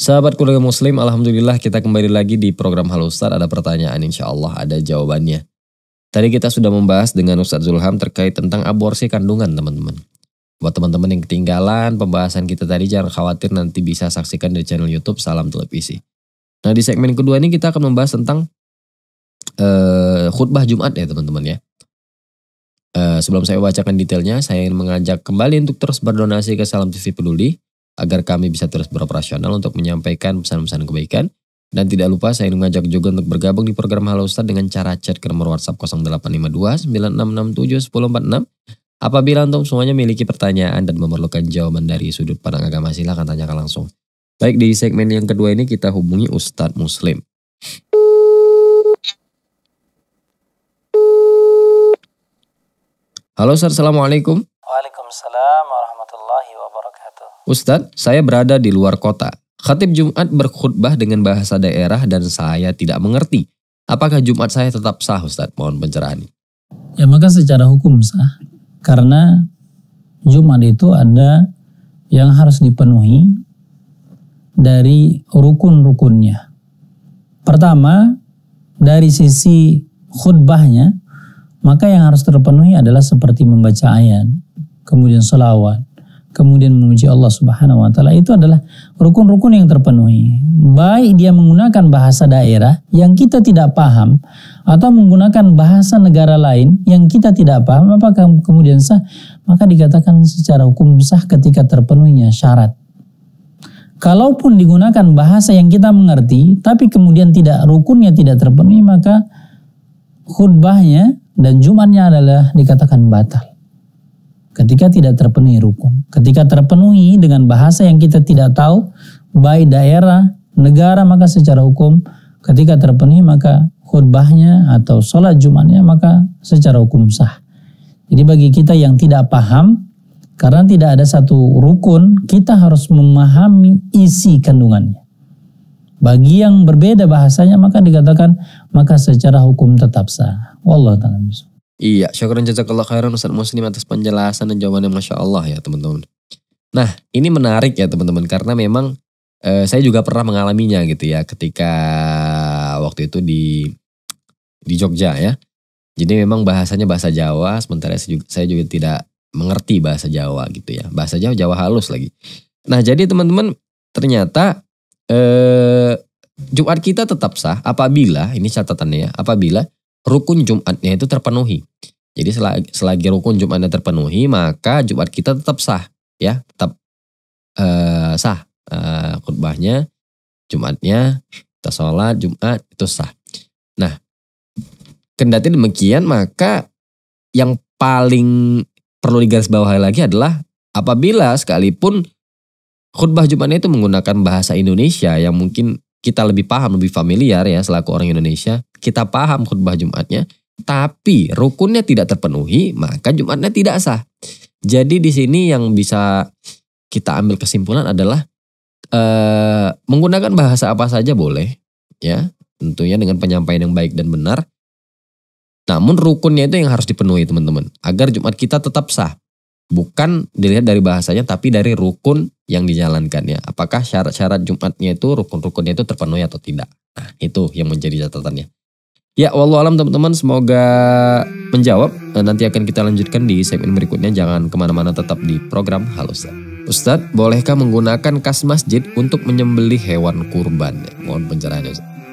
Sahabat keluarga muslim, Alhamdulillah kita kembali lagi di program Halo Ustaz. Ada pertanyaan insya Allah ada jawabannya. Tadi kita sudah membahas dengan Ustaz Zulham terkait tentang aborsi kandungan teman-teman. Buat teman-teman yang ketinggalan pembahasan kita tadi jangan khawatir nanti bisa saksikan di channel Youtube Salam Televisi. Nah di segmen kedua ini kita akan membahas tentang uh, khutbah Jumat ya teman-teman ya. Uh, sebelum saya bacakan detailnya, saya ingin mengajak kembali untuk terus berdonasi ke Salam TV Peduli agar kami bisa terus beroperasional untuk menyampaikan pesan-pesan kebaikan. Dan tidak lupa saya ingin mengajak juga untuk bergabung di program Halo Ustadz dengan cara chat ke nomor WhatsApp 0852 9667 1046. Apabila untuk semuanya memiliki pertanyaan dan memerlukan jawaban dari sudut pandang agama silahkan tanyakan langsung. Baik di segmen yang kedua ini kita hubungi Ustadz Muslim. Halo Ustaz, Assalamualaikum. Waalaikumsalam warahmatullahi wabarakatuh. Ustaz, saya berada di luar kota. Khatib Jumat berkhutbah dengan bahasa daerah dan saya tidak mengerti. Apakah Jumat saya tetap sah Ustaz? Mohon pencerahan. Ya maka secara hukum sah. Karena Jumat itu ada yang harus dipenuhi dari rukun-rukunnya. Pertama, dari sisi khutbahnya maka yang harus terpenuhi adalah seperti membaca ayat, kemudian selawat, kemudian memuji Allah Subhanahu wa taala itu adalah rukun-rukun yang terpenuhi. Baik dia menggunakan bahasa daerah yang kita tidak paham atau menggunakan bahasa negara lain yang kita tidak paham apakah kemudian sah? Maka dikatakan secara hukum sah ketika terpenuhinya syarat. Kalaupun digunakan bahasa yang kita mengerti tapi kemudian tidak rukunnya tidak terpenuhi maka khutbahnya dan jumannya adalah dikatakan batal. Ketika tidak terpenuhi rukun. Ketika terpenuhi dengan bahasa yang kita tidak tahu, baik daerah, negara, maka secara hukum ketika terpenuhi maka khutbahnya atau sholat Jumatnya maka secara hukum sah. Jadi bagi kita yang tidak paham, karena tidak ada satu rukun, kita harus memahami isi kandungannya bagi yang berbeda bahasanya maka dikatakan maka secara hukum tetap sah. Wallahu taala Iya, dan jazakallah khairan Ustaz Muslim atas penjelasan dan jawabannya Masya Allah ya teman-teman. Nah, ini menarik ya teman-teman karena memang eh, saya juga pernah mengalaminya gitu ya ketika waktu itu di di Jogja ya. Jadi memang bahasanya bahasa Jawa, sementara saya juga, saya juga tidak mengerti bahasa Jawa gitu ya. Bahasa Jawa Jawa halus lagi. Nah, jadi teman-teman ternyata Eh, Jumat kita tetap sah apabila ini catatannya ya, apabila rukun Jumatnya itu terpenuhi. Jadi selagi, selagi rukun Jumatnya terpenuhi maka Jumat kita tetap sah ya, tetap uh, sah uh, khutbahnya, Jumatnya kita sholat Jumat itu sah. Nah kendati demikian maka yang paling perlu digarisbawahi lagi adalah apabila sekalipun khutbah Jumatnya itu menggunakan bahasa Indonesia yang mungkin kita lebih paham, lebih familiar ya selaku orang Indonesia. Kita paham khutbah Jumatnya, tapi rukunnya tidak terpenuhi, maka Jumatnya tidak sah. Jadi di sini yang bisa kita ambil kesimpulan adalah eh, menggunakan bahasa apa saja boleh, ya tentunya dengan penyampaian yang baik dan benar. Namun rukunnya itu yang harus dipenuhi teman-teman, agar Jumat kita tetap sah bukan dilihat dari bahasanya tapi dari rukun yang dijalankannya. Apakah syarat-syarat Jumatnya itu rukun-rukunnya itu terpenuhi atau tidak? Nah, itu yang menjadi catatannya. Ya, walau alam teman-teman, semoga menjawab. Nanti akan kita lanjutkan di segmen berikutnya. Jangan kemana-mana, tetap di program Halo Ustaz. bolehkah menggunakan kas masjid untuk menyembelih hewan kurban? Mohon pencerahannya Ustaz.